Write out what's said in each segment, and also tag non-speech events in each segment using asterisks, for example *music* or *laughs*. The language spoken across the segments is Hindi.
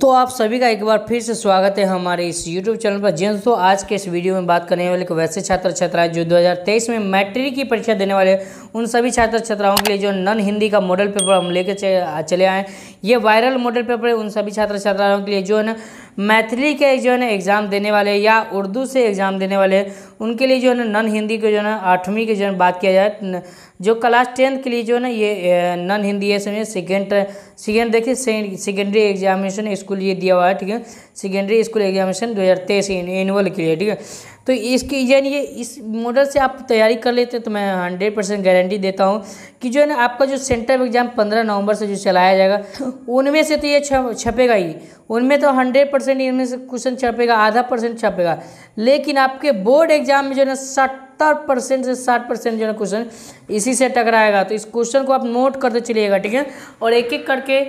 तो आप सभी का एक बार फिर से स्वागत है हमारे इस YouTube चैनल पर जी हाँ दोस्तों आज के इस वीडियो में बात करने वाले वैसे छात्र छात्राएं जो 2023 में मैट्रिक की परीक्षा देने वाले उन सभी छात्र छात्राओं के लिए जो नन हिंदी का मॉडल पेपर हम लेकर चले आए ये वायरल मॉडल पेपर है उन सभी छात्र छात्राओं के लिए जो है ना मैथिली के जो है ना एग्ज़ाम देने वाले या उर्दू से एग्ज़ाम देने वाले उनके लिए जो है ना नन हिंदी के जो है ना आठवीं के जो है बात किया जाए जो क्लास टेंथ के लिए जो है ना ये नन हिंदी है समझिए सेकेंड सेकेंड देखिए सेकेंडरी एग्जामिनेशन स्कूल ये दिया हुआ है ठीक है सेकेंडरी स्कूल एग्जामिनेशन दो हज़ार तेईस एनुअल के लिए ठीक है तो इसकी यानी ये इस मॉडल से आप तैयारी कर लेते हैं तो मैं हंड्रेड परसेंट गारंटी देता हूँ कि जो है ना आपका जो सेंटर एग्ज़ाम पंद्रह नवंबर से जो चलाया जाएगा *laughs* उनमें से तो ये छपेगा ही उनमें तो हंड्रेड परसेंट इनमें से क्वेश्चन छपेगा आधा परसेंट छपेगा लेकिन आपके बोर्ड एग्जाम में जो है ना सत्तर परसेंट से साठ परसेंट जो है क्वेश्चन इसी से टकराएगा तो इस क्वेश्चन को आप नोट करते चलिएगा ठीक है और एक एक करके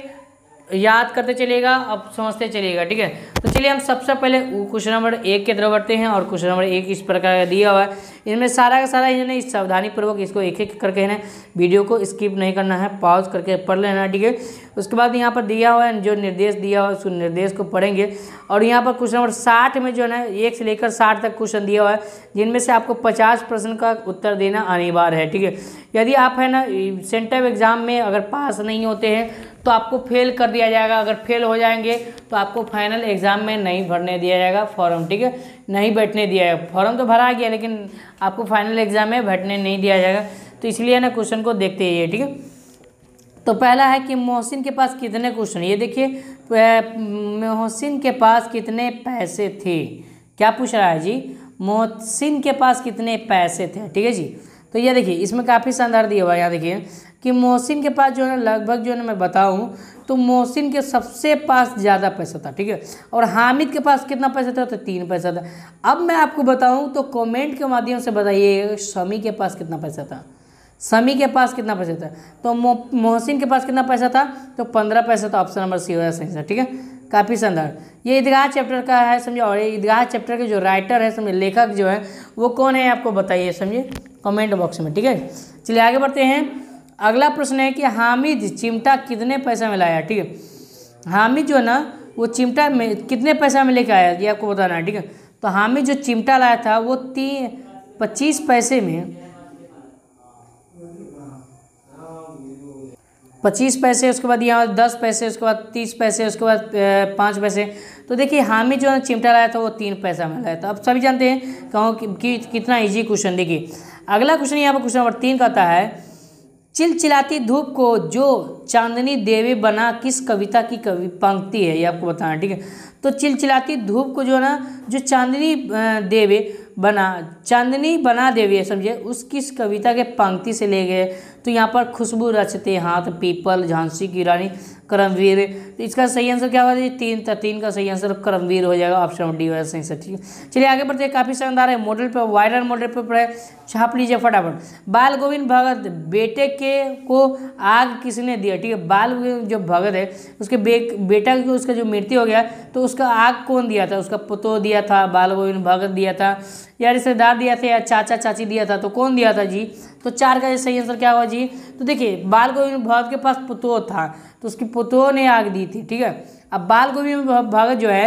याद करते चलेगा अब समझते चलेगा ठीक है तो चलिए हम सबसे सब पहले क्वेश्चन नंबर एक के तरफ बढ़ते हैं और क्वेश्चन नंबर एक इस प्रकार का दिया हुआ है इनमें सारा का सारा इन्होंने सावधानी पूर्वक इसको एक एक करके ना वीडियो को स्किप नहीं करना है पॉज करके पढ़ लेना ठीक है उसके बाद यहाँ पर दिया हुआ है जो निर्देश दिया हुआ है उस निर्देश को पढ़ेंगे और यहाँ पर क्वेश्चन नंबर साठ में जो है ना एक से लेकर साठ तक क्वेश्चन दिया हुआ है जिनमें से आपको पचास प्रश्न का उत्तर देना अनिवार्य है ठीक है यदि आप है ना सेंटर एग्ज़ाम में अगर पास नहीं होते हैं तो आपको फेल कर दिया जाएगा अगर फेल हो जाएंगे तो आपको फाइनल एग्ज़ाम में नहीं भरने दिया जाएगा फॉर्म ठीक है नहीं बैठने दिया जाएगा फॉर्म तो भरा गया लेकिन आपको फाइनल एग्ज़ाम में बैठने नहीं दिया जाएगा तो इसलिए ना क्वेश्चन को देखते ही ठीक है तो पहला है कि मोहसिन के पास कितने क्वेश्चन ये देखिए तो, मोहसिन के पास कितने पैसे थे क्या पूछ रहा है जी मोहसिन के पास कितने पैसे थे ठीक है जी तो ये देखिए इसमें काफ़ी शानदार दिया हुआ है यहाँ देखिए कि मोहसिन के पास जो है ना लगभग जो है ना मैं बताऊँ तो मोहसिन के सबसे पास ज़्यादा पैसा था ठीक है और हामिद के पास कितना पैसा था तो तीन पैसा था अब मैं आपको बताऊँ तो कमेंट के माध्यम से बताइए शमी के पास कितना पैसा था समी के पास कितना पैसा था तो मोहसिन के पास कितना पैसा था तो पंद्रह पैसा था ऑप्शन नंबर सी हो सही से ठीक है काफ़ी शानदार ये ईदगाह चैप्टर का है समझे और ईदगाह चैप्टर के जो राइटर है समझे लेखक जो है वो कौन है आपको बताइए समझिए कमेंट बॉक्स में ठीक है चलिए आगे बढ़ते हैं अगला प्रश्न है कि हामिद चिमटा कितने पैसे में लाया ठीक है हामिद जो है ना वो चिमटा में कितने पैसा में लेके आया ये आपको बताना है ठीक है तो हामिद जो चिमटा लाया था वो तीन पच्चीस पैसे में पच्चीस पैसे उसके बाद यहाँ दस पैसे उसके बाद तीस पैसे उसके बाद पाँच पैसे तो देखिए हामिद जो है चिमटा लाया था वो तीन पैसा में लाया था अब सभी जानते हैं कहूँ कि, कि कितना इजी क्वेश्चन देखिए अगला क्वेश्चन यहाँ पर क्वेश्चन नंबर तीन कहता है चिलचिलाती धूप को जो चांदनी देवी बना किस कविता की कवि पंक्ति है ये आपको बताना ठीक है तो चिलचिलाती धूप को जो है ना जो चांदनी देवी बना चांदनी बना देवी है समझे उस किस कविता के पंक्ति से ले गए तो यहाँ पर खुशबू रचते हाथ पीपल झांसी की रानी करमवीर तो इसका सही आंसर क्या होगा जी तीन तीन का सही आंसर करमवीर हो जाएगा ऑप्शन नंबर डी हो सही से ठीक है चलिए आगे बढ़ते हैं काफ़ी शानदार है मॉडल पर वायरल मॉडल पर है छाप लीजिए फटाफट बाल गोविंद भगत बेटे के को आग किसने दिया ठीक है बाल गोविंद जो भगत है उसके बे, बेटा की उसका जो मृत्यु हो गया तो उसका आग कौन दिया था उसका पुतो दिया था बाल गोविंद भगत दिया था या रिश्तेदार दिया था या चाचा चाची दिया था तो कौन दिया था जी तो चार का सही आंसर क्या हुआ जी तो देखिए बाल गोविंद भगत के पास पुतो था तो उसकी पुतो ने आग दी थी ठीक है अब बाल गोविंद भगत जो है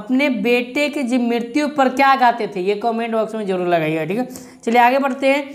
अपने बेटे के जी मृत्यु पर क्या गाते थे ये कमेंट बॉक्स में जरूर लगाइएगा ठीक है चलिए आगे बढ़ते हैं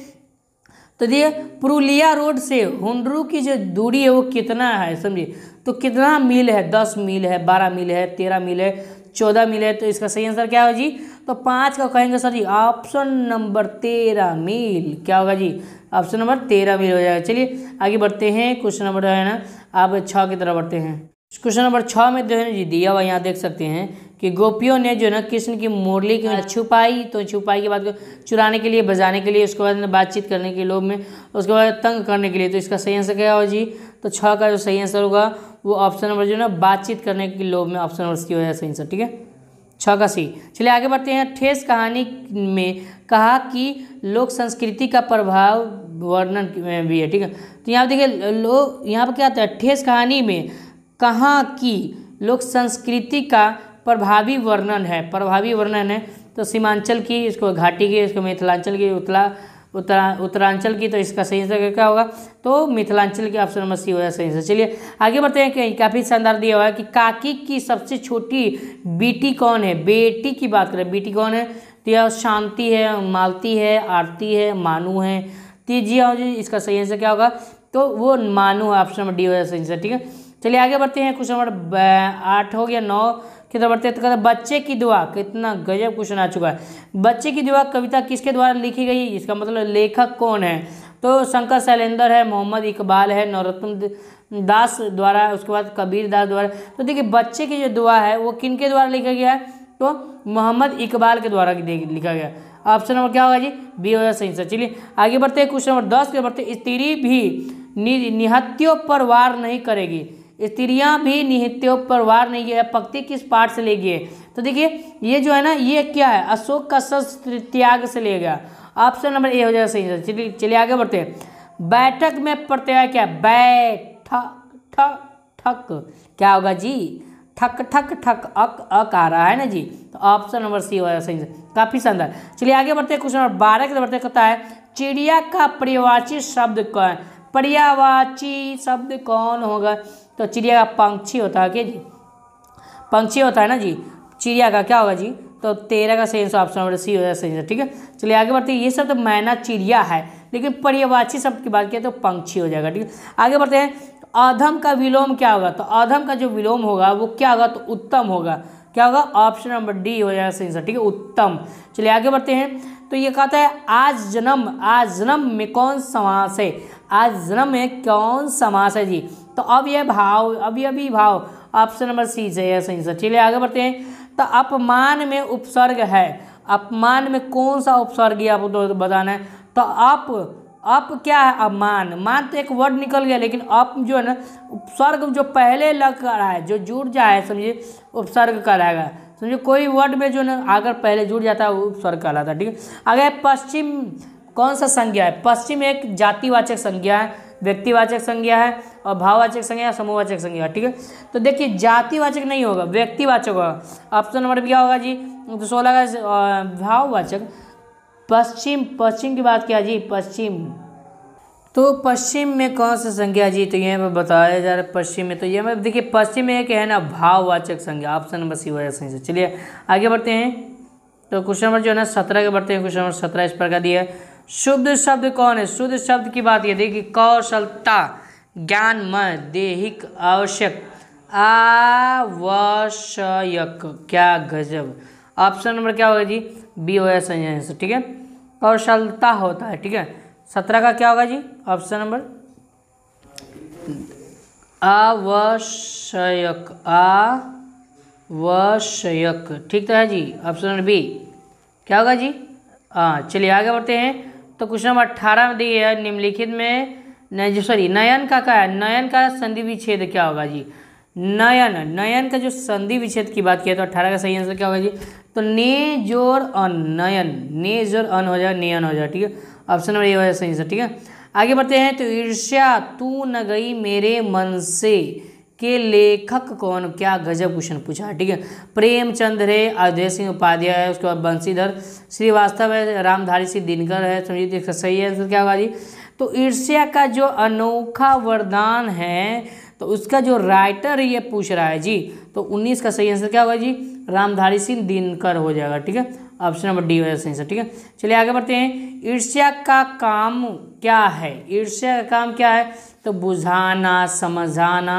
तो देखिए पुरुलिया रोड से हुडरू की जो दूरी है वो कितना है समझिए तो कितना मील है दस मील है बारह मील है तेरह मील है चौदह मिले तो इसका सही आंसर क्या होगा जी तो पाँच का कहेंगे सर जी ऑप्शन नंबर तेरह मील क्या होगा जी ऑप्शन नंबर तेरह मील हो जाएगा चलिए आगे बढ़ते हैं क्वेश्चन नंबर जो है ना आप छः की तरफ बढ़ते हैं क्वेश्चन नंबर छः में जो है ना जी दिया हुआ यहाँ देख सकते हैं कि गोपियों ने जो है ना कृष्ण की मुरली की हाँ। छुपाई तो छुपाई के बाद चुराने के लिए बजाने के लिए उसके बाद बातचीत करने के लोभ में उसके बाद तंग करने के लिए तो इसका सही आंसर क्या होगा जी तो छः का जो सही आंसर होगा वो ऑप्शन नंबर जो है ना बातचीत करने के लोभ में ऑप्शन नंबर सी हो जाएगा आंसर ठीक है छः का सी चलिए आगे बढ़ते हैं ठेस कहानी में कहा कि लोक संस्कृति का प्रभाव वर्णन भी है ठीक है तो यहाँ पर देखिए लोग यहाँ पर क्या आता है ठेस कहानी में कहाँ की लोक संस्कृति का प्रभावी वर्णन है प्रभावी वर्णन है तो सीमांचल की इसको घाटी की इसको मिथिलांचल की उतला उत्तरा उत्तरांचल की तो इसका सही आंसर क्या होगा तो मिथिलांचल की ऑप्शन नंबर सी होगा सही आंसर चलिए आगे बढ़ते हैं कि काफ़ी शानदार दिया हुआ है कि काकी की सबसे छोटी बेटी कौन है बेटी की बात करें बेटी कौन है तो यह शांति है मालती है आरती है मानू है तो जी हाँ इसका सही आंसर क्या होगा तो वो मानू है ऑप्शन नंबर डी होगा सही आंसर ठीक है चलिए आगे बढ़ते हैं क्वेश्चन नंबर आठ हो गया नौ कितना बढ़ते तो हैं बच्चे की दुआ कितना गजब क्वेश्चन आ चुका है बच्चे की दुआ कविता किसके द्वारा लिखी गई इसका मतलब लेखक कौन है तो शंकर शैलेंद्र है मोहम्मद इकबाल है नवरत्न दास द्वारा उसके बाद कबीर दास द्वारा तो देखिए बच्चे की जो दुआ है वो किन के द्वारा लिखा गया है तो मोहम्मद इकबाल के द्वारा लिखा गया ऑप्शन नंबर क्या होगा जी बी हो सही से चलिए आगे बढ़ते हैं क्वेश्चन नंबर दस के बढ़ते स्त्री भी निहत्यों पर वार नहीं करेगी स्त्रियां भी पर वार नहीं है पक्ति किस पाठ से ले गए तो देखिए ये जो है ना ये क्या है अशोक का शस्त्र त्याग से ले गया ऑप्शन नंबर ए हो जाएगा सही चलिए चलिए आगे बढ़ते हैं बैठक में प्रत्यय क्या बैठ ठक ठक क्या होगा जी ठक ठक ठक अक अक आ रहा है ना जी तो ऑप्शन नंबर सी हो जाए सही काफ़ी शानदार चलिए आगे बढ़ते हैं क्वेश्चन नंबर बारह के बढ़ते कहता है चिड़िया का पर्यावाची शब्द कौन पर्यावाची शब्द कौन होगा तो चिड़िया का पंक्षी होता है क्या जी पंक्षी होता है ना जी चिड़िया का क्या होगा जी तो तेरह का सही आंसर ऑप्शन नंबर सी हो जाएगा सही आंसर ठीक है चलिए आगे बढ़ते हैं ये सब तो मैना चिड़िया है लेकिन पर्यवाची शब्द की बात किया तो पंक्षी हो जाएगा ठीक है आगे बढ़ते हैं अधम का विलोम क्या होगा तो अधम का जो विलोम होगा वो क्या होगा तो उत्तम होगा क्या होगा ऑप्शन नंबर डी हो जाएगा सही आंसर ठीक है उत्तम चलिए आगे बढ़ते हैं तो ये कहता है आज जन्म आज जन्म में कौन समास है आज जन्म में कौन समास है जी तो अब यह भाव भी भाव ऑप्शन नंबर सी जय सही सर चलिए आगे बढ़ते हैं तो अपमान में उपसर्ग है अपमान में कौन सा उपसर्ग आप तो बताना है तो अप अप क्या है अपमान मान तो एक वर्ड निकल गया लेकिन अप जो है ना उपसर्ग जो पहले लग कर रहा है जो जुड़ जाए समझिए उपसर्ग कराएगा समझिए कोई वर्ड में जो ना अगर पहले जुड़ जाता है उपसर्ग कहलाता है ठीक है अगर पश्चिम कौन सा संज्ञा है पश्चिम एक जातिवाचक संज्ञा है व्यक्तिवाचक संज्ञा है और भाववाचक संज्ञा समूहवाचक संज्ञा ठीक है तो देखिए जातिवाचक नहीं होगा व्यक्तिवाचक होगा ऑप्शन नंबर क्या होगा जी तो सोलह का भाववाचक पश्चिम पश्चिम की बात क्या जी पश्चिम तो पश्चिम में कौन सा संज्ञा जी तो यह मैं बताया जा रहा है पश्चिम में तो यह मैं देखिए पश्चिम में एक है ना भाववाचक संज्ञा ऑप्शन नंबर सी वजह संज्ञा चलिए आगे बढ़ते हैं तो क्वेश्चन नंबर जो है ना सत्रह के बढ़ते हैं क्वेश्चन नंबर सत्रह इस प्रकार दिया है शुद्ध शब्द कौन है शुद्ध शब्द की बात यह देखिए कौशलता ज्ञानमय देहिक आवश्यक आवश्यक क्या गजब ऑप्शन नंबर क्या होगा G B O S I ठीक है कौशलता होता है ठीक है सत्रह का क्या होगा जी ऑप्शन नंबर आवश्यक आवश्यक ठीक तो है जी ऑप्शन नंबर बी क्या होगा जी हाँ चलिए आगे बढ़ते हैं तो क्वेश्चन नंबर अट्ठारह में देखिए निम्नलिखित में न जो सॉरी नयन का क्या है नयन का संधि विच्छेद क्या होगा जी नयन नयन का जो संधि विच्छेद की बात किया तो अट्ठारह का सही आंसर क्या होगा जी तो ने जोर अन नयन ने जोर अन हो जाए नयन हो जाए ठीक है ऑप्शन नंबर ए हो जाए सही आंसर ठीक है आगे बढ़ते हैं तो ईर्ष्या तू न गई मेरे मन से के लेखक कौन क्या गजब क्वेश्चन पूछा है ठीक है प्रेमचंद है अजय सिंह उपाध्याय है उसके बाद बंशीधर श्रीवास्तव है रामधारी सिंह दिनकर है समझिए सही है आंसर क्या होगा जी तो ईर्ष्या का जो अनोखा वरदान है तो उसका जो राइटर ये पूछ रहा है जी तो 19 का सही आंसर क्या होगा जी रामधारी सिंह दिनकर हो जाएगा ठीक है ऑप्शन नंबर डी वाला सही सर ठीक है चलिए आगे बढ़ते हैं ईर्ष्या का काम क्या है ईर्ष्या का काम क्या है तो बुझाना समझाना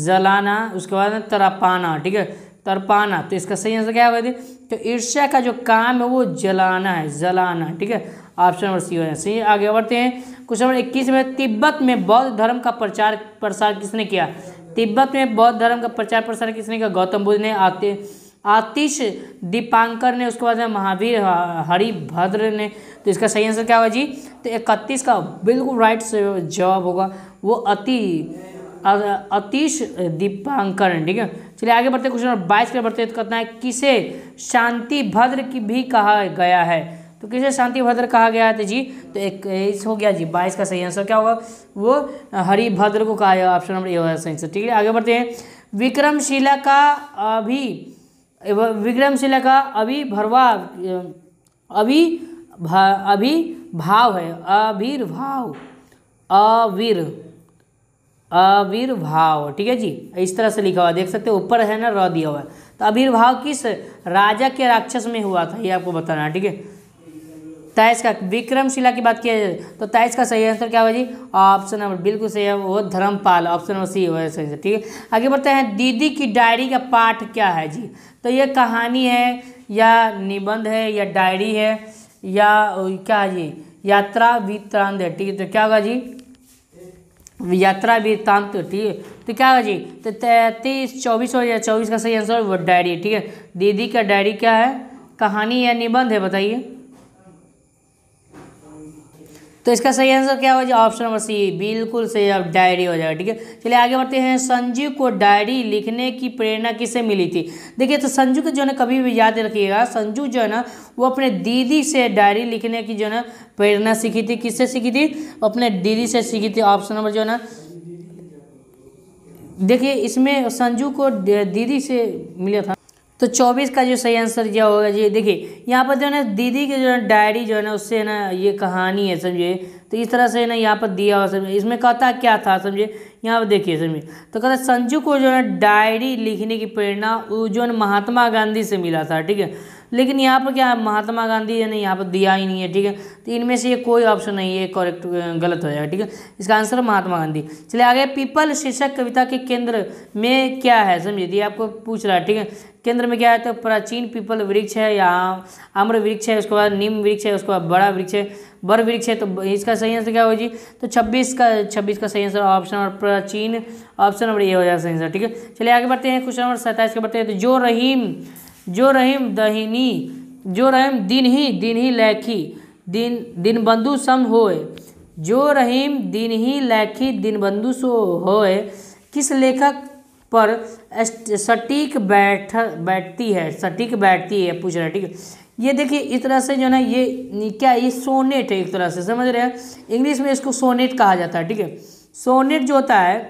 जलाना उसके बाद में तरपाना ठीक है तरपाना तो इसका सही आंसर क्या होगा दी तो ईर्ष्या का जो काम है वो जलाना है जलाना ठीक है ऑप्शन नंबर सी हो जाए सही आगे बढ़ते हैं क्वेश्चन नंबर इक्कीस में तिब्बत में बौद्ध धर्म का प्रचार प्रसार किसने किया तिब्बत में बौद्ध धर्म का प्रचार प्रसार किसने किया गौतम बुद्ध ने आते आतिश दीपांकर ने उसके बाद में महावीर हरिभद्र ने तो इसका सही आंसर क्या होगा जी तो इकतीस का बिल्कुल राइट जवाब होगा वो अति अतीश दीपांकरण ठीक है चलिए आगे बढ़ते क्वेश्चन नंबर बाईस के बढ़ते तो कहना है किसे शांति भद्र की भी कहा गया है तो किसे शांति भद्र कहा गया है तो जी तो एक हो गया जी बाईस का सही आंसर क्या होगा वो हरिभद्र को कहा जाएगा ऑप्शन नंबर ए होगा सही आंसर ठीक है आगे बढ़ते हैं विक्रमशिला का अभी विक्रमशिला का अभी भरवा अभी भा, अभी भाव है अभिर्भाव अवीर अविर्भाव ठीक है जी इस तरह से लिखा हुआ देख सकते हो ऊपर है ना र दिया हुआ है तो अविर्भाव किस राजा के राक्षस में हुआ था ये आपको बताना है ठीक है ताइस का विक्रमशिला की बात किया जाए तो ताइस का सही आंसर क्या हुआ जी ऑप्शन नंबर बिल्कुल सही है वो धर्मपाल ऑप्शन नंबर सी हुआ सही ठीक है आगे बढ़ते हैं दीदी की डायरी का पाठ क्या है जी तो ये कहानी है या निबंध है या डायरी है या क्या है जी यात्रा वित्रांत है ठीक है तो क्या होगा जी यात्रा वृत्तांत तो ठीक है तो क्या होगा जी तो तैतीस चौबीस और चौबीस का सही आंसर डायरी ठीक है दीदी का डायरी क्या है कहानी या निबंध है बताइए तो इसका सही आंसर क्या हो जाए ऑप्शन नंबर सी बिल्कुल सही अब डायरी हो जाएगा ठीक है चलिए आगे बढ़ते हैं संजू को डायरी लिखने की प्रेरणा किसे मिली थी देखिए तो संजू को जो है ना कभी भी याद रखिएगा संजू जो है ना वो अपने दीदी से डायरी लिखने की जो है ना प्रेरणा सीखी थी किससे सीखी थी अपने दीदी से सीखी थी ऑप्शन नंबर जो है ना देखिए इसमें संजू को दीदी से मिला था तो चौबीस का जो सही आंसर यह होगा जी देखिए यहाँ पर जो है ना दीदी की जो है डायरी जो है ना उससे ना ये कहानी है समझे तो इस तरह से ना यहाँ पर दिया हुआ समझे इसमें कहता क्या था समझे यहाँ पर देखिए समझे तो कहता संजू को जो है डायरी लिखने की प्रेरणा जो है महात्मा गांधी से मिला था ठीक है लेकिन यहाँ पर क्या महात्मा गांधी ने यहाँ पर दिया ही नहीं है ठीक है तो इनमें से ये कोई ऑप्शन नहीं है करेक्ट गलत हो जाएगा ठीक है इसका आंसर महात्मा गांधी चलिए आगे पीपल शीर्षक कविता के केंद्र में क्या है समझिए ये आपको पूछ रहा है ठीक है केंद्र में क्या है तो प्राचीन पीपल वृक्ष है या आम्र वृक्ष है उसके बाद निम्न वृक्ष है उसके बाद बड़ा वृक्ष है बर वृक्ष है तो इसका सही आंसर क्या हो जी तो 26 का 26 का सही आंसर ऑप्शन और प्राचीन ऑप्शन नंबर ये हो जाएगा सही आंसर ठीक है चलिए आगे बढ़ते हैं क्वेश्चन नंबर सत्ताईस के बढ़ते हैं तो जो रहीम जो रहीम दहिनी जो रहीम दिन ही दिन ही लैखी दिन दिन बंधु सम होए जो रहीम दिन ही लैखी दिन बंधु सो होए किस लेखक पर सटीक बैठ बैठती है सटीक बैठती है पूछ रहा है ठीक है ये देखिए इस तरह से जो है ना ये क्या ये सोनेट है एक तरह से समझ रहे हैं इंग्लिश में इसको सोनेट कहा जाता है ठीक है सोनेट जो होता है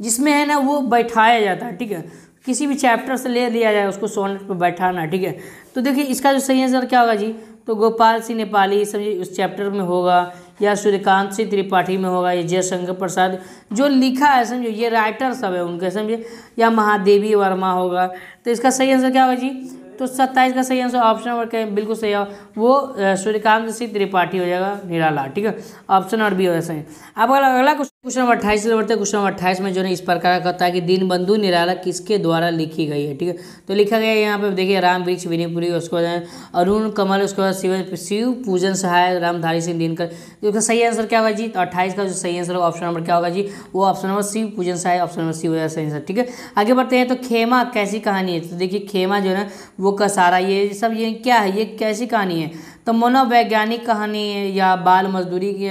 जिसमें है ना वो बैठाया जाता है ठीक है किसी भी चैप्टर से ले लिया जाए उसको सोनेट पर बैठाना ठीक है तो देखिए इसका जो सही आंसर क्या होगा जी तो गोपाल सिंह नेपाली समझिए उस चैप्टर में होगा या सूर्यकांत सिंह त्रिपाठी में होगा या जयशंकर प्रसाद जो लिखा है समझो ये राइटर सब है उनके समझिए या महादेवी वर्मा होगा तो इसका सही आंसर क्या होगा जी तो सत्ताईस का सही आंसर ऑप्शन नंबर क्या बिल्कुल सही होगा वो सूर्यकांत सिंह त्रिपाठी हो जाएगा निराला ठीक है ऑप्शन नंबर बी होगा सही अब अगला क्वेश्चन क्वेश्चन नंबर अट्ठाईस से बढ़ते क्वेश्चन नंबर अट्ठाईस में जो है इस प्रकार का कहता है कि बंधु निराला किसके द्वारा लिखी गई है ठीक है तो लिखा गया है यहाँ पे देखिए राम वृक्ष विनयपुरी उसके बाद अरुण कमल उसके बाद शिव शिव पूजन सहाय रामधारी सिंह दिनकर उसका तो सही आंसर क्या होगा जी तो अट्ठाईस का जो सही आंसर होगा ऑप्शन नंबर क्या होगा जी वो ऑप्शन नंबर शिव पूजन सहाय ऑप्शन नंबर शिव होगा सही आंसर ठीक है आगे बढ़ते हैं तो खेमा कैसी कहानी है तो देखिए खेमा जो है वो कसारा ये सब ये क्या है ये कैसी कहानी है तो मनोवैज्ञानिक कहानी है या बाल मजदूरी की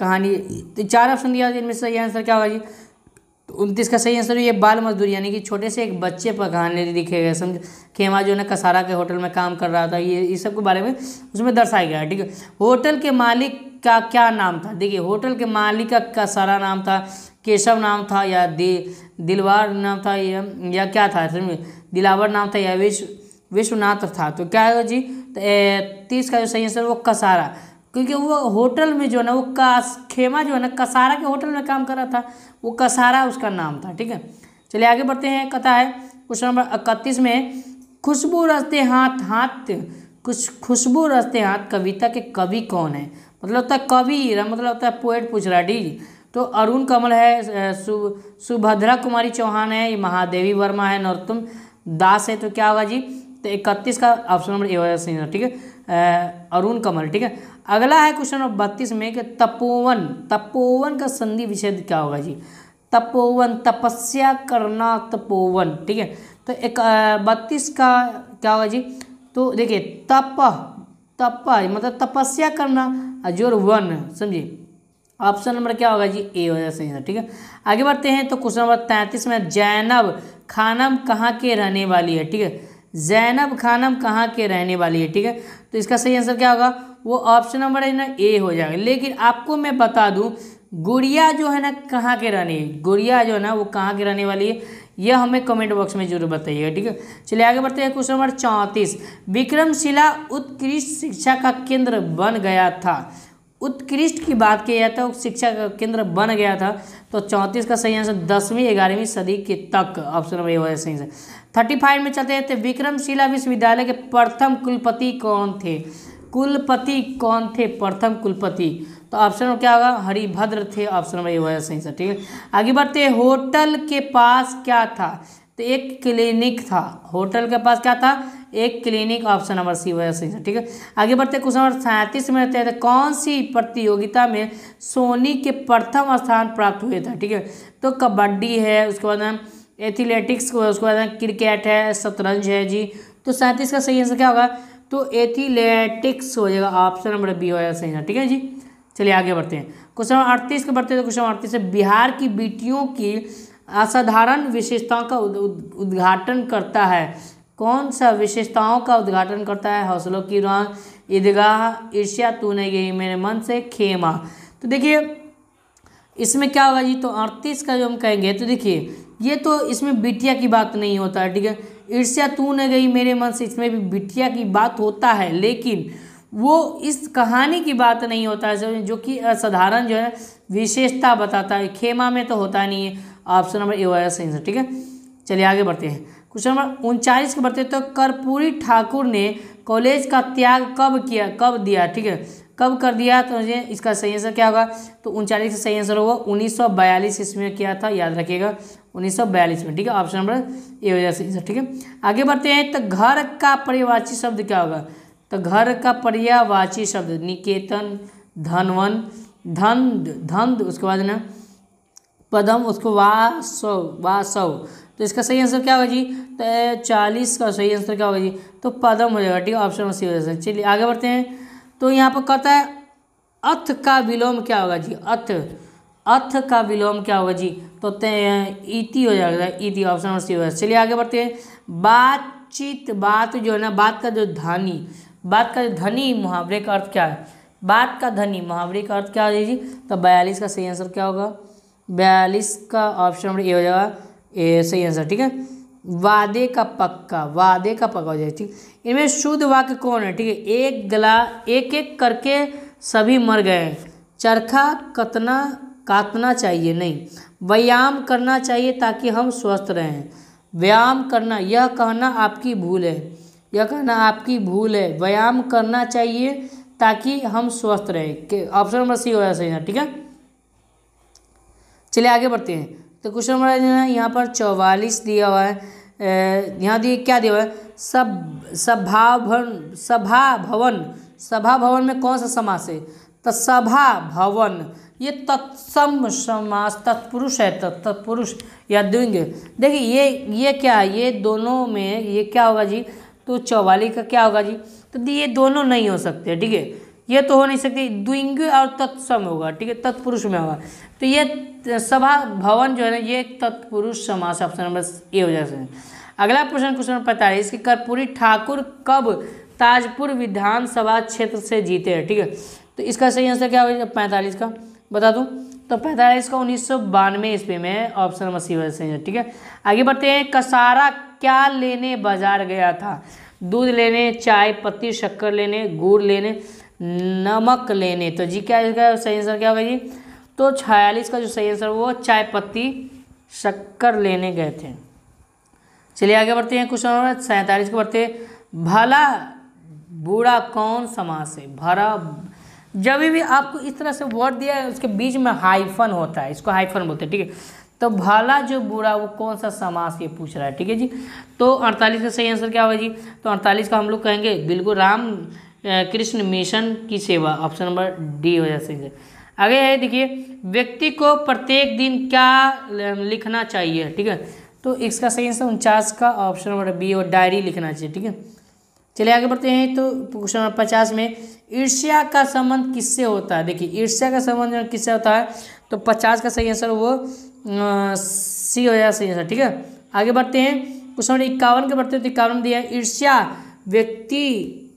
कहानी तो चार ऑप्शन दिया इनमें सही आंसर क्या होगा जी तो उनतीस का सही आंसर ये बाल मजदूर यानी कि छोटे से एक बच्चे पर कहानी लिखे गए समझ खेमा जो है ना कसारा के होटल में काम कर रहा था ये इस सब के बारे में उसमें दर्शाया गया है ठीक है होटल के मालिक का क्या नाम था देखिए होटल के मालिक का कसारा नाम था केशव नाम था या दे दिलवार नाम था या, या क्या था समझ दिलावर नाम था या विश्व विश्वनाथ था तो क्या है जी तो तीस का जो सही आंसर वो कसारा क्योंकि वो होटल में जो है ना वो का खेमा जो है ना कसारा के होटल में काम कर रहा था वो कसारा उसका नाम था ठीक है चलिए आगे बढ़ते हैं कथा है क्वेश्चन नंबर इकतीस में खुशबू रस्ते हाथ हाथ कुछ खुशबू रस्ते हाथ कविता के कवि कौन है मतलब होता है कवि मतलब होता है पोएट पूछ रहा डी तो अरुण कमल है सु, सुभद्रा कुमारी चौहान है महादेवी वर्मा है नरोत्तम दास है तो क्या होगा जी तो इकतीस का ऑप्शन नंबर ए सही ठीक है अरुण कमल ठीक है अगला है क्वेश्चन नंबर बत्तीस में कि तपोवन तपोवन का संधि विच्छेद क्या होगा जी तपोवन तपस्या करना तपोवन ठीक है तो एक बत्तीस का क्या होगा जी तो देखिए तप तप मतलब तपस्या करना जो वन समझिए ऑप्शन नंबर क्या होगा जी ए हो जाए सही ठीक है आगे बढ़ते हैं तो क्वेश्चन नंबर तैंतीस में जैनब खानम कहाँ के रहने वाली है ठीक है जैनब खानम कहाँ के रहने वाली है ठीक है तो इसका सही आंसर क्या होगा वो ऑप्शन नंबर है ना ए हो जाएगा लेकिन आपको मैं बता दूँ गुड़िया जो है ना कहाँ के रहने गुड़िया जो है ना वो कहाँ के रहने वाली है यह हमें कमेंट बॉक्स में जरूर बताइएगा ठीक है चलिए आगे बढ़ते हैं क्वेश्चन नंबर चौंतीस विक्रमशिला उत्कृष्ट शिक्षा का केंद्र बन गया था उत्कृष्ट की बात किया जाता है शिक्षा का केंद्र बन गया था तो चौंतीस का सही आंसर दसवीं ग्यारहवीं सदी के तक ऑप्शन नंबर ए हो सही से थर्टी फाइव में चलते जाते तो विक्रमशिला विश्वविद्यालय के प्रथम कुलपति कौन थे कुलपति कौन थे प्रथम कुलपति तो ऑप्शन नंबर क्या होगा हरिभद्र थे ऑप्शन नंबर ए हो सही से ठीक है आगे बढ़ते होटल के पास क्या था तो एक क्लिनिक था होटल के पास क्या था एक क्लिनिक ऑप्शन नंबर सी वजह से ठीक है आगे बढ़ते क्वेश्चन नंबर सैंतीस में रहते हैं कौन सी प्रतियोगिता में सोनी के प्रथम स्थान प्राप्त हुए थे ठीक है तो कबड्डी है उसके बाद एथलेटिक्स उसके बाद क्रिकेट है शतरंज है जी तो सैंतीस का सही आंसर क्या होगा तो एथलेटिक्स हो जाएगा ऑप्शन नंबर बी हो जाएगा सही आंसर ठीक है जी चलिए आगे बढ़ते हैं क्वेश्चन नंबर अड़तीस के बढ़ते हैं तो क्वेश्चन अड़तीस है बिहार की बेटियों की असाधारण विशेषताओं का उद्घाटन करता है कौन सा विशेषताओं का उद्घाटन करता है हौसलों की रंग ईदगाह ईर्ष्या तूने गई मेरे मन से खेमा तो देखिए इसमें क्या होगा जी तो अड़तीस का जो हम कहेंगे तो देखिए ये तो इसमें बिटिया की बात नहीं होता है ठीक है ईर्ष्या तू न गई मेरे मन से इसमें भी बिटिया की बात होता है लेकिन वो इस कहानी की बात नहीं होता है जो कि असाधारण जो है विशेषता बताता है खेमा में तो होता नहीं है ऑप्शन नंबर ए वाला सही ठीक है चलिए आगे बढ़ते हैं क्वेश्चन नंबर उनचालीस के बढ़ते तो कर्पूरी ठाकुर ने कॉलेज का त्याग कब किया कब दिया ठीक है कब कर दिया तो मुझे इसका सही आंसर क्या होगा तो उनचालीस का सही आंसर होगा उन्नीस सौ बयालीस ईस्वी में किया था याद रखिएगा उन्नीस सौ बयालीस में ठीक है ऑप्शन नंबर ए वजह सही आंसर ठीक है आगे बढ़ते हैं तो घर का परिवाची शब्द क्या होगा तो घर का पर्यावाची शब्द निकेतन धनवन धंद धन उसके बाद ना पदम उसको वासव वासव तो इसका सही आंसर क्या होगा जी तो चालीस का सही आंसर क्या होगा जी तो पदम हो जाएगा ठीक है ऑप्शन सी हो जाएगा चलिए आगे बढ़ते हैं तो यहाँ पर कहता है अथ का विलोम क्या होगा जी अथ अथ का विलोम क्या होगा जी तो इति हो जाएगा इति ऑप्शन सी हो जाएगा चलिए आगे बढ़ते हैं बातचीत बात जो है ना बात का जो धानी बात का धनी मुहावरे का अर्थ क्या है बात का धनी मुहावरे का अर्थ क्या है जी तो बयालीस का सही आंसर क्या होगा बयालीस का ऑप्शन नंबर ए हो जाएगा ए सही आंसर ठीक है वादे का पक्का वादे का पक्का हो जाएगा ठीक इनमें शुद्ध वाक्य कौन है ठीक है एक गला एक एक करके सभी मर गए चरखा कतना काटना चाहिए नहीं व्यायाम करना चाहिए ताकि हम स्वस्थ रहें व्यायाम करना यह कहना आपकी भूल है यह कहना आपकी भूल है व्यायाम करना चाहिए ताकि हम स्वस्थ रहें ऑप्शन नंबर सी हो सही है ठीक है चलिए आगे बढ़ते हैं तो क्वेश्चन नंबर यहाँ पर चौवालीस दिया हुआ है यहाँ दिए क्या दिया हुआ है सब सभा भवन सभा भवन सभा भवन में कौन सा समास है तो सभा भवन ये तत्सम समास तत्पुरुष है तत्पुरुष या द्विंग देखिए ये ये क्या है ये दोनों में ये क्या होगा जी तो चौवाली का क्या होगा जी तो ये दोनों नहीं हो सकते ठीक है ये तो हो नहीं सकती द्विंग और तत्सम होगा ठीक है तत्पुरुष में होगा तो ये सभा भवन जो है ना ये तत्पुरुष समास ऑप्शन नंबर ए हो जाए अगला प्रश्न क्वेश्चन नंबर पैंतालीस कि कर्पूरी ठाकुर कब ताजपुर विधानसभा क्षेत्र से जीते हैं ठीक है तो इसका सही आंसर क्या जाए पैंतालीस का बता दूँ तो पैंतालीस का उन्नीस सौ बानवे ईस्वी में ऑप्शन नंबर सी वजह से ठीक है आगे बढ़ते हैं कसारा क्या लेने बाजार गया था दूध लेने चाय पत्ती शक्कर लेने गुड़ लेने नमक लेने तो जी क्या इसका सही आंसर क्या होगा जी तो छियालीस का जो सही आंसर वो चाय पत्ती शक्कर लेने गए थे चलिए आगे बढ़ते हैं क्वेश्चन नंबर सैंतालीस को बढ़ते भला बूढ़ा कौन समाज से भरा जब भी आपको इस तरह से वर्ड दिया है उसके बीच में हाइफन होता है इसको हाइफन बोलते हैं ठीक है तो भला जो बुरा वो कौन सा समास ये पूछ रहा है ठीक है जी तो अड़तालीस का सही आंसर क्या होगा जी तो अड़तालीस का हम लोग कहेंगे बिल्कुल राम कृष्ण मिशन की सेवा ऑप्शन नंबर डी हो जाए आगे है देखिए व्यक्ति को प्रत्येक दिन क्या लिखना चाहिए ठीक है तो इसका सही आंसर उनचास का ऑप्शन नंबर बी और डायरी लिखना चाहिए ठीक है चले आगे बढ़ते हैं तो क्वेश्चन नंबर पचास में ईर्ष्या का संबंध किससे होता है देखिए ईर्ष्या का संबंध किससे होता है तो पचास का सही आंसर वो सी हो जाएगा सही आंसर ठीक है आगे बढ़ते हैं क्वेश्चन नंबर इक्यावन के बढ़ते हैं तो इक्यावन दिया ईर्ष्या व्यक्ति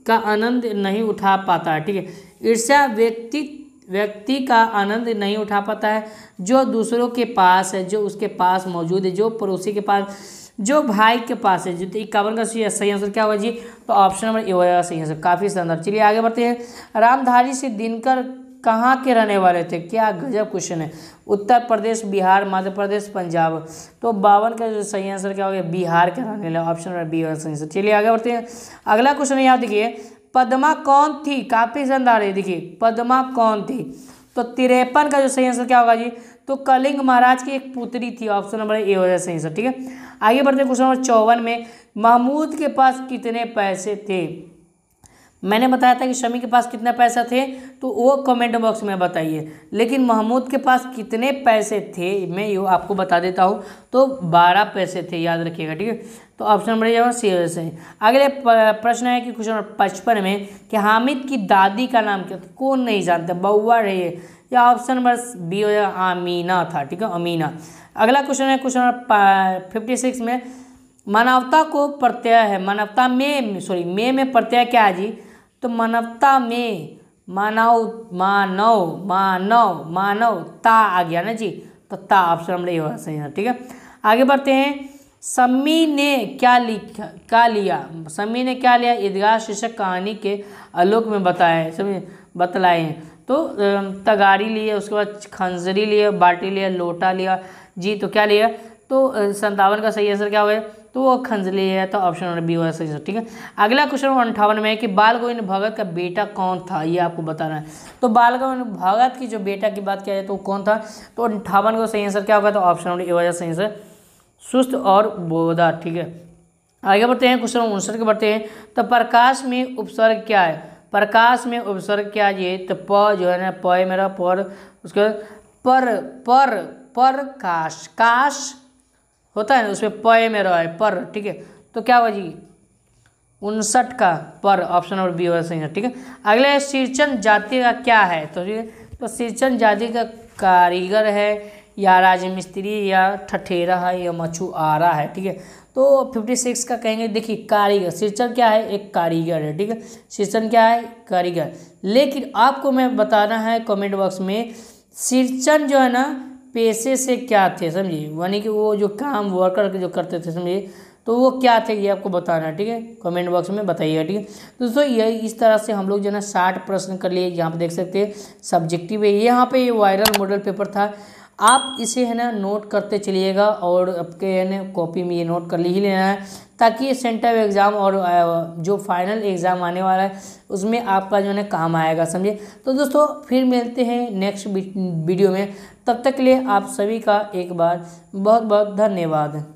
का आनंद नहीं उठा पाता है ठीक है ईर्ष्या व्यक्ति व्यक्ति का आनंद नहीं उठा पाता है जो दूसरों के पास है जो उसके पास मौजूद है जो पड़ोसी के पास जो भाई के पास है जो तो इक्यावन का सही आंसर क्या होगा जी तो ऑप्शन नंबर ए होगा सही आंसर काफ़ी शानदार चलिए आगे बढ़ते हैं रामधारी से दिनकर कहाँ के रहने वाले थे क्या गजब क्वेश्चन है उत्तर प्रदेश बिहार मध्य प्रदेश पंजाब तो बावन का जो सही आंसर क्या हो गया बिहार के रहने वाले ऑप्शन नंबर बी होगा सही आंसर चलिए आगे बढ़ते हैं अगला क्वेश्चन यहाँ देखिए पद्मा कौन थी काफ़ी शानदार है देखिए पद्मा कौन थी तो तिरपन का जो सही आंसर क्या होगा जी तो कलिंग महाराज की एक पुत्री थी ऑप्शन नंबर ए हो जाए सही सर ठीक है आगे बढ़ते हैं क्वेश्चन नंबर चौवन में महमूद के पास कितने पैसे थे मैंने बताया था कि शमी के पास कितना पैसा थे तो वो कमेंट बॉक्स में बताइए लेकिन महमूद के पास कितने पैसे थे मैं ये आपको बता देता हूँ तो बारह पैसे थे याद रखिएगा ठीक है तो ऑप्शन नंबर ये सी वजह से अगले प्रश्न है कि क्वेश्चन नंबर पचपन में कि हामिद की दादी का नाम क्या था तो कौन नहीं जानता बउआ रही है या ऑप्शन नंबर बी हो जाएगा अमीना था ठीक है अमीना अगला क्वेश्चन है क्वेश्चन नंबर फिफ्टी सिक्स में मानवता को प्रत्यय है मानवता में सॉरी में में प्रत्यय क्या है जी तो मानवता में मानव मानव मानव मानव ता आ गया ना जी तो ता ऑप्शन नंबर ये होगा सही है ठीक है आगे बढ़ते हैं सम्मी ने क्या लिखा क्या लिया सम्मी ने क्या लिया ईदगाह शीर्षक कहानी के आलोक में बताए समझ बतलाए हैं तो तगारी लिए उसके बाद खंजरी लिए बाटी लिया लोटा लिया जी तो क्या लिया तो संतावन का सही आंसर क्या हुआ तो वो खंजली है तो ऑप्शन नंबर बी हुआ सही ठीक है अगला क्वेश्चन अंठावन में है कि बाल गोविंद भगत का बेटा कौन था ये आपको बताना है तो बाल गोविंद भगत की जो बेटा की बात किया जाए तो वो कौन था तो अंठावन का सही आंसर क्या होगा तो ऑप्शन नंबर ए हुआ सही आंसर सुस्त और बोधा ठीक है आगे बढ़ते हैं क्वेश्चन उनसठ के बढ़ते हैं तो प्रकाश में उपसर्ग क्या है प्रकाश में उपसर्ग किया जाए तो प जो है ना प मेरा पर उसके पर पर पर काश काश होता है ना उसमें प में रहा है पर ठीक है तो क्या हुआ जी उनसठ का पर ऑप्शन नंबर बी वाला सही है ठीक है अगले सिरचन जाति का क्या है तो तो सिरचन जाति का कारीगर है या राजमिस्त्री या ठठेरा है या मछुआरा है ठीक है तो फिफ्टी सिक्स का कहेंगे देखिए कारीगर शीर्षक क्या है एक कारीगर है ठीक है शीर्षक क्या है कारीगर लेकिन आपको मैं बताना है कमेंट बॉक्स में शीर्षक जो है ना पैसे से क्या थे समझिए यानी कि वो जो काम वर्कर जो करते थे समझिए तो वो क्या थे ये आपको बताना है ठीक है कमेंट बॉक्स में बताइएगा ठीक है दोस्तों ये इस तरह से हम लोग जो है ना साठ प्रश्न कर लिए यहाँ पे देख सकते हैं सब्जेक्टिव है यहाँ पे ये वायरल मॉडल पेपर था आप इसे है ना नोट करते चलिएगा और आपके है ना कॉपी में ये नोट कर ही लेना है ताकि ये सेंटर एग्ज़ाम और जो फाइनल एग्ज़ाम आने वाला है उसमें आपका जो है ना काम आएगा समझे तो दोस्तों फिर मिलते हैं नेक्स्ट वीडियो में तब तक के लिए आप सभी का एक बार बहुत बहुत धन्यवाद